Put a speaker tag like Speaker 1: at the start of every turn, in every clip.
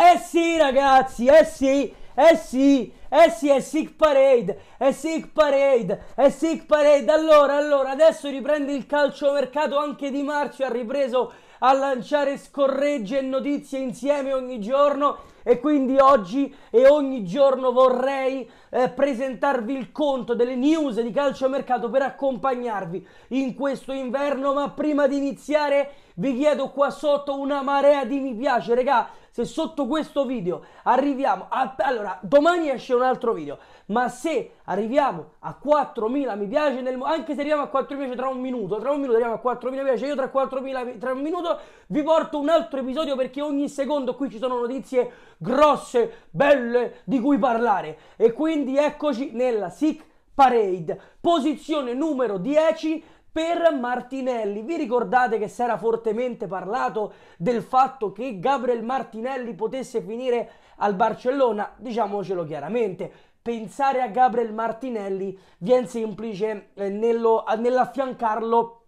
Speaker 1: Eh sì ragazzi, eh sì, eh sì, eh sì, è Sick Parade, è Sick Parade, è Sick Parade. Allora, allora, adesso riprende il calciomercato anche Di Marzio, ha ripreso a lanciare scorregge e notizie insieme ogni giorno e quindi oggi e ogni giorno vorrei eh, presentarvi il conto delle news di calciomercato per accompagnarvi in questo inverno, ma prima di iniziare vi chiedo qua sotto una marea di mi piace, regà, se sotto questo video arriviamo a... allora, domani esce un altro video, ma se arriviamo a 4.000 mi piace, nel... anche se arriviamo a 4.000 tra un minuto, tra un minuto arriviamo a 4.000 mi piace, io tra 4.000 tra un minuto vi porto un altro episodio perché ogni secondo qui ci sono notizie grosse, belle di cui parlare. E quindi eccoci nella Sick Parade, posizione numero 10 per Martinelli. Vi ricordate che si era fortemente parlato del fatto che Gabriel Martinelli potesse finire al Barcellona? Diciamocelo chiaramente. Pensare a Gabriel Martinelli viene semplice eh, nello, nell'affiancarlo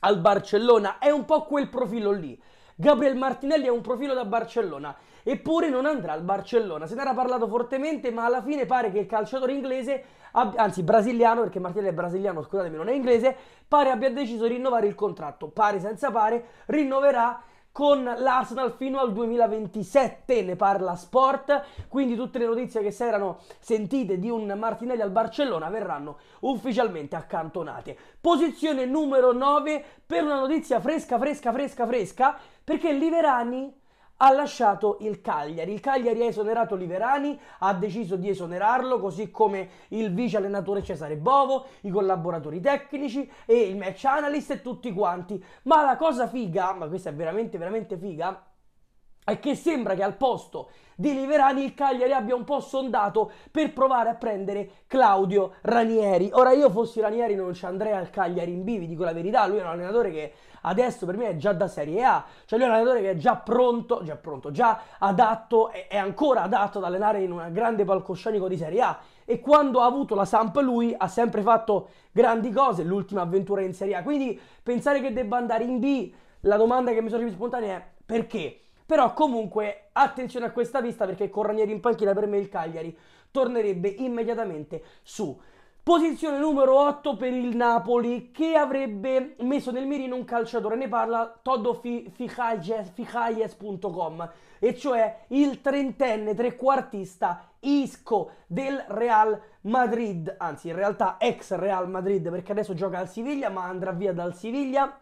Speaker 1: al Barcellona. È un po' quel profilo lì. Gabriel Martinelli è un profilo da Barcellona eppure non andrà al Barcellona. Se ne era parlato fortemente, ma alla fine pare che il calciatore inglese, anzi brasiliano, perché Martinelli è brasiliano, scusatemi, non è inglese, pare abbia deciso di rinnovare il contratto. Pare senza pare, rinnoverà con l'Arsenal fino al 2027, ne parla Sport, quindi tutte le notizie che si erano sentite di un Martinelli al Barcellona verranno ufficialmente accantonate. Posizione numero 9 per una notizia fresca, fresca, fresca, fresca, perché Liverani ha lasciato il Cagliari. Il Cagliari ha esonerato Liverani, ha deciso di esonerarlo, così come il vice allenatore Cesare Bovo, i collaboratori tecnici e il match analyst e tutti quanti. Ma la cosa figa, ma questa è veramente veramente figa, è che sembra che al posto di Liverani il Cagliari abbia un po' sondato per provare a prendere Claudio Ranieri. Ora io fossi Ranieri non ci andrei al Cagliari in B, vi dico la verità, lui è un allenatore che adesso per me è già da Serie A, cioè lui è un allenatore che è già pronto, già pronto, già adatto, è ancora adatto ad allenare in un grande palcoscenico di Serie A e quando ha avuto la Samp lui ha sempre fatto grandi cose, l'ultima avventura in Serie A, quindi pensare che debba andare in B, la domanda che mi sorge spontanea è perché? Però comunque attenzione a questa vista perché con Ranieri in panchina per me il Cagliari tornerebbe immediatamente su. Posizione numero 8 per il Napoli che avrebbe messo nel mirino un calciatore, ne parla toddoficajes.com e cioè il trentenne trequartista Isco del Real Madrid, anzi in realtà ex Real Madrid perché adesso gioca al Siviglia ma andrà via dal Siviglia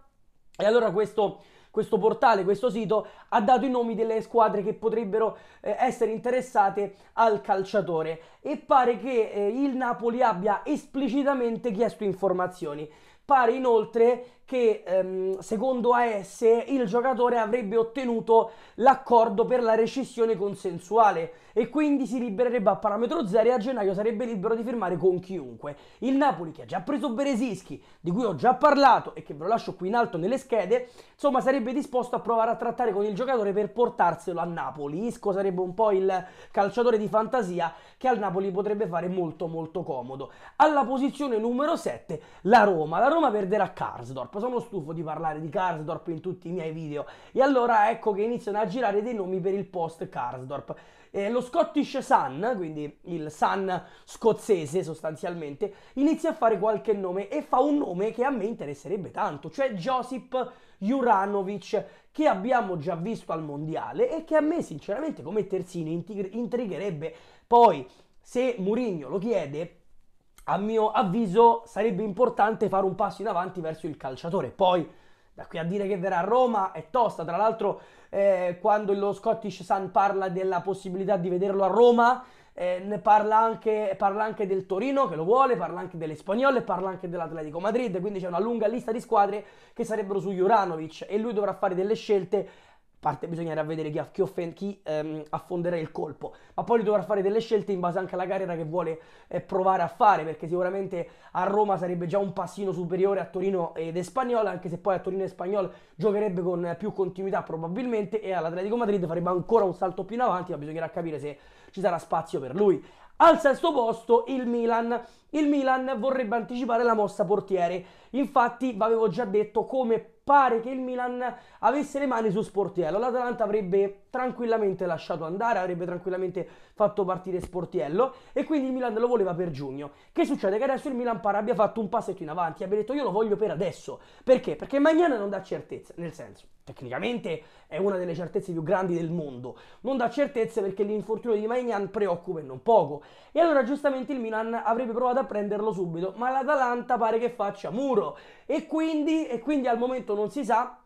Speaker 1: e allora questo questo portale, questo sito, ha dato i nomi delle squadre che potrebbero eh, essere interessate al calciatore e pare che eh, il Napoli abbia esplicitamente chiesto informazioni. Pare inoltre che ehm, secondo AS il giocatore avrebbe ottenuto l'accordo per la rescissione consensuale e quindi si libererebbe a parametro zero e a gennaio sarebbe libero di firmare con chiunque. Il Napoli che ha già preso Beresischi, di cui ho già parlato e che ve lo lascio qui in alto nelle schede, insomma sarebbe disposto a provare a trattare con il giocatore per portarselo a Napoli. Isco sarebbe un po' il calciatore di fantasia che al Napoli potrebbe fare molto molto comodo. Alla posizione numero 7 la Roma, la Roma perderà Karsdorp sono stufo di parlare di Karsdorp in tutti i miei video e allora ecco che iniziano a girare dei nomi per il post Karsdorp. Eh, lo Scottish Sun, quindi il Sun scozzese sostanzialmente, inizia a fare qualche nome e fa un nome che a me interesserebbe tanto, cioè Josip Juranovic, che abbiamo già visto al mondiale e che a me sinceramente come terzino intrigherebbe. Poi, se Mourinho lo chiede, a mio avviso sarebbe importante fare un passo in avanti verso il calciatore. Poi da qui a dire che verrà a Roma è tosta, tra l'altro eh, quando lo Scottish Sun parla della possibilità di vederlo a Roma, eh, parla, anche, parla, anche, del Torino che lo vuole, parla anche dell'Espagnol e parla anche dell'Atletico Madrid, quindi c'è una lunga lista di squadre che sarebbero su Juranovic e lui dovrà fare delle scelte parte bisognerà vedere chi, chi, offen- chi ehm, affonderà il colpo, ma poi dovrà fare delle scelte in base anche alla carriera che vuole eh, provare a fare, perché sicuramente a Roma sarebbe già un passino superiore a Torino ed Espagnol, anche se poi a Torino e Espagnol giocherebbe con più continuità probabilmente e all'Atletico Madrid farebbe ancora un salto più in avanti, ma bisognerà capire se ci sarà spazio per lui. Al sesto posto il Milan il Milan vorrebbe anticipare la mossa portiere. Infatti, vi avevo già detto come pare che il Milan avesse le mani su Sportiello. L'Atalanta avrebbe tranquillamente lasciato andare, avrebbe tranquillamente fatto partire Sportiello e quindi il Milan lo voleva per giugno. Che succede? Che adesso il Milan pare abbia fatto un passetto in avanti, abbia detto io lo voglio per adesso. Perché? Perché Magnana non dà certezza, nel senso, tecnicamente è una delle certezze più grandi del mondo. Non dà certezze perché l'infortunio di Magnan preoccupa e non poco. E allora giustamente il Milan avrebbe provato a da prenderlo subito, ma l'Atalanta pare che faccia muro e quindi, e quindi al momento non si sa,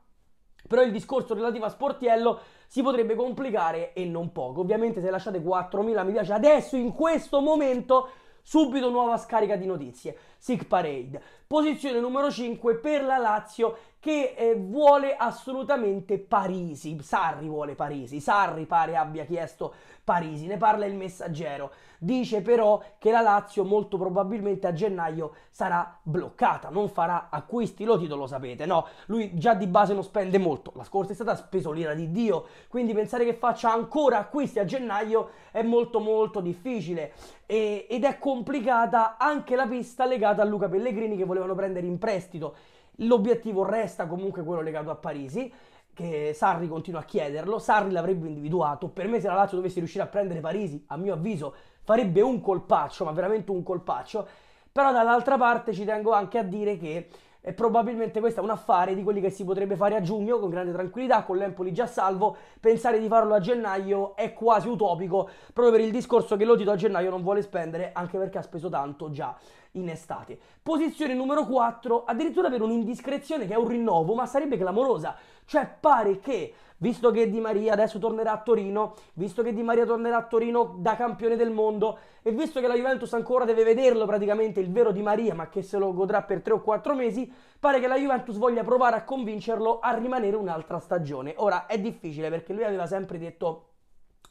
Speaker 1: però il discorso relativo a Sportiello si potrebbe complicare e non poco. Ovviamente se lasciate 4.000 mi piace adesso, in questo momento, subito nuova scarica di notizie. Sick Parade. Posizione numero 5 per la Lazio che eh, vuole assolutamente Parisi. Sarri vuole Parisi, Sarri pare abbia chiesto Parisi, ne parla il messaggero. Dice però che la Lazio molto probabilmente a gennaio sarà bloccata, non farà acquisti, lo titolo lo sapete, no? Lui già di base non spende molto, la scorsa è stata speso l'ira di Dio, quindi pensare che faccia ancora acquisti a gennaio è molto molto difficile e, ed è complicata anche la pista legata a Luca Pellegrini che volevano prendere in prestito L'obiettivo resta comunque quello legato a Parisi, che Sarri continua a chiederlo, Sarri l'avrebbe individuato, per me se la Lazio dovesse riuscire a prendere Parisi, a mio avviso, farebbe un colpaccio, ma veramente un colpaccio, però dall'altra parte ci tengo anche a dire che e probabilmente questo è un affare di quelli che si potrebbe fare a giugno con grande tranquillità, con l'Empoli già salvo. Pensare di farlo a gennaio è quasi utopico, proprio per il discorso che Lotito a gennaio non vuole spendere, anche perché ha speso tanto già in estate. Posizione numero 4, addirittura per un'indiscrezione che è un rinnovo, ma sarebbe clamorosa. Cioè pare che visto che Di Maria adesso tornerà a Torino, visto che Di Maria tornerà a Torino da campione del mondo e visto che la Juventus ancora deve vederlo praticamente il vero Di Maria, ma che se lo godrà per 3 o 4 mesi, pare che la Juventus voglia provare a convincerlo a rimanere un'altra stagione. Ora è difficile perché lui aveva sempre detto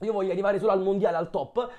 Speaker 1: io voglio arrivare solo al mondiale, al top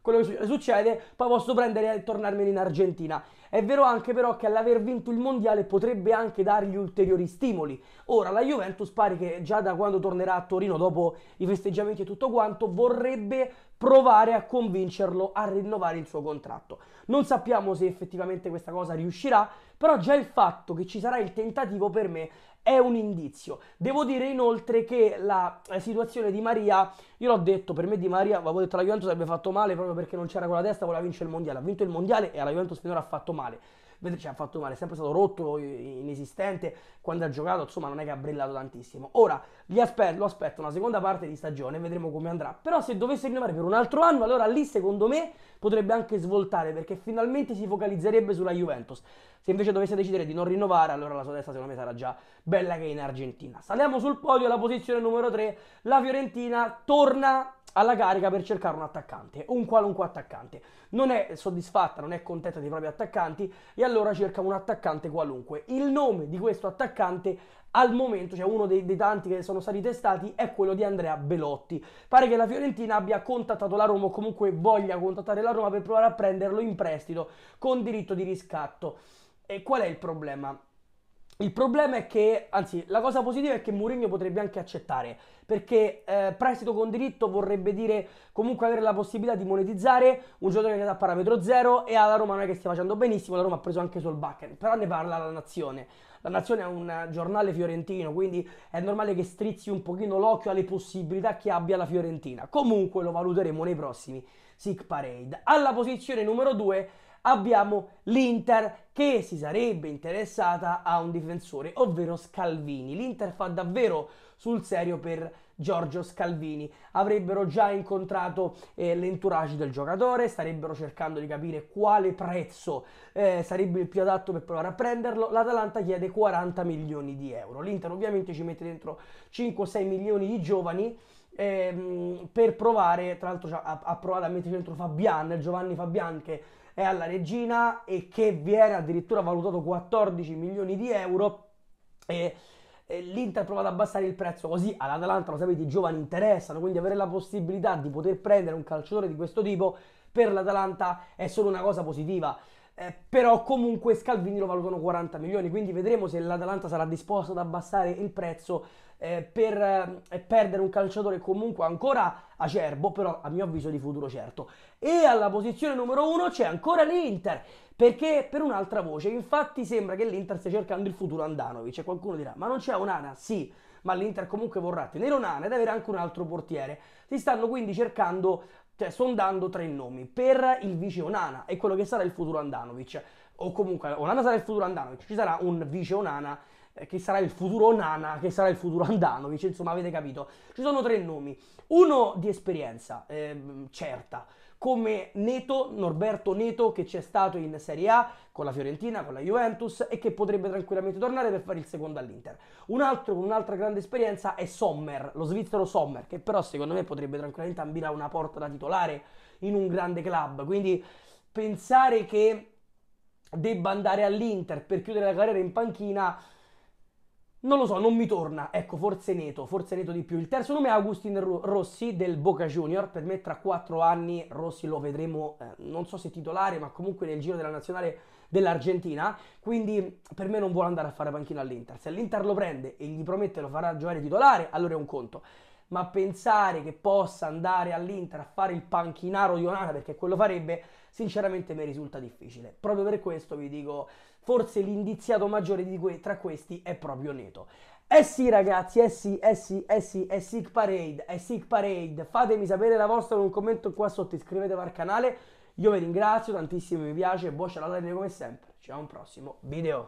Speaker 1: quello che succede, poi posso prendere e tornarmene in Argentina. È vero anche però che all'aver vinto il mondiale potrebbe anche dargli ulteriori stimoli. Ora la Juventus pare che già da quando tornerà a Torino dopo i festeggiamenti e tutto quanto vorrebbe provare a convincerlo a rinnovare il suo contratto. Non sappiamo se effettivamente questa cosa riuscirà, però già il fatto che ci sarà il tentativo per me è un indizio. Devo dire inoltre che la eh, situazione di Maria, io l'ho detto, per me Di Maria, avevo detto la Juventus avrebbe fatto male proprio perché non c'era quella testa, voleva vincere il mondiale, ha vinto il mondiale e alla Juventus finora ha fatto male. Vedete, ci cioè, ha fatto male, è sempre stato rotto, eh, inesistente, quando ha giocato, insomma, non è che ha brillato tantissimo. Ora, aspe- lo aspetto una seconda parte di stagione, vedremo come andrà. Però se dovesse rinnovare per un altro anno, allora lì secondo me potrebbe anche svoltare perché finalmente si focalizzerebbe sulla Juventus. Se invece dovesse decidere di non rinnovare, allora la sua testa secondo me sarà già bella che in Argentina. Saliamo sul podio alla posizione numero 3, la Fiorentina torna alla carica per cercare un attaccante, un qualunque attaccante. Non è soddisfatta, non è contenta dei propri attaccanti e allora cerca un attaccante qualunque. Il nome di questo attaccante al momento, cioè uno dei, dei, tanti che sono stati testati, è quello di Andrea Belotti. Pare che la Fiorentina abbia contattato la Roma o comunque voglia contattare la Roma per provare a prenderlo in prestito con diritto di riscatto. E qual è il problema? Il problema è che, anzi, la cosa positiva è che Mourinho potrebbe anche accettare, perché eh, prestito con diritto vorrebbe dire comunque avere la possibilità di monetizzare un giocatore che è a parametro zero e alla Roma non è che stia facendo benissimo, la Roma ha preso anche sul backen, però ne parla la Nazione. La Nazione è un giornale fiorentino, quindi è normale che strizzi un pochino l'occhio alle possibilità che abbia la Fiorentina. Comunque lo valuteremo nei prossimi Sick Parade. Alla posizione numero 2 abbiamo l'Inter che si sarebbe interessata a un difensore, ovvero Scalvini. L'Inter fa davvero sul serio per Giorgio Scalvini. Avrebbero già incontrato eh, l'entourage del giocatore, starebbero cercando di capire quale prezzo eh, sarebbe il più adatto per provare a prenderlo. L'Atalanta chiede 40 milioni di euro. L'Inter ovviamente ci mette dentro 5-6 milioni di giovani. Ehm, per provare, tra l'altro, ha, ha provato a mettere dentro Fabian, Giovanni Fabian, che è alla regina e che viene addirittura valutato 14 milioni di euro. E, e L'Inter prova ad abbassare il prezzo così all'Atalanta, lo sapete, i giovani interessano, quindi avere la possibilità di poter prendere un calciatore di questo tipo per l'Atalanta è solo una cosa positiva. Eh, però comunque Scalvini lo valutano 40 milioni, quindi vedremo se l'Atalanta sarà disposta ad abbassare il prezzo eh, per eh, perdere un calciatore comunque ancora acerbo, però a mio avviso di futuro certo. E alla posizione numero uno c'è ancora l'Inter, perché per un'altra voce, infatti sembra che l'Inter stia cercando il futuro Andanovic, e qualcuno dirà, ma non c'è un'ana? Sì, ma l'Inter comunque vorrà tenere un'ana ed avere anche un altro portiere. Si stanno quindi cercando, cioè sondando tre nomi per il vice Onana e quello che sarà il futuro Andanovic, o comunque Onana sarà il futuro Andanovic, ci sarà un vice Onana eh, che sarà il futuro Nana, che sarà il futuro Andanovic, insomma avete capito. Ci sono tre nomi, uno di esperienza ehm, certa, come Neto, Norberto Neto che c'è stato in Serie A con la Fiorentina, con la Juventus e che potrebbe tranquillamente tornare per fare il secondo all'Inter. Un altro con un'altra grande esperienza è Sommer, lo svizzero Sommer, che però secondo me potrebbe tranquillamente ambire a una porta da titolare in un grande club, quindi pensare che debba andare all'Inter per chiudere la carriera in panchina non lo so, non mi torna. Ecco, forse Neto, forse Neto di più. Il terzo nome è Agustin Rossi del Boca Junior. Per me tra quattro anni Rossi lo vedremo, eh, non so se titolare, ma comunque nel giro della nazionale dell'Argentina. Quindi per me non vuole andare a fare panchina all'Inter. Se l'Inter lo prende e gli promette lo farà giocare titolare, allora è un conto ma pensare che possa andare all'Inter a fare il panchinaro di Onana perché quello farebbe, sinceramente mi risulta difficile. Proprio per questo vi dico, forse l'indiziato maggiore que- tra questi è proprio Neto. Eh sì ragazzi, eh sì, eh sì, eh sì, è Sick Parade, è Sick Parade. Fatemi sapere la vostra con un commento qua sotto, iscrivetevi al canale. Io vi ringrazio tantissimo, mi piace, buon ciao alla come sempre. Ci vediamo al prossimo video.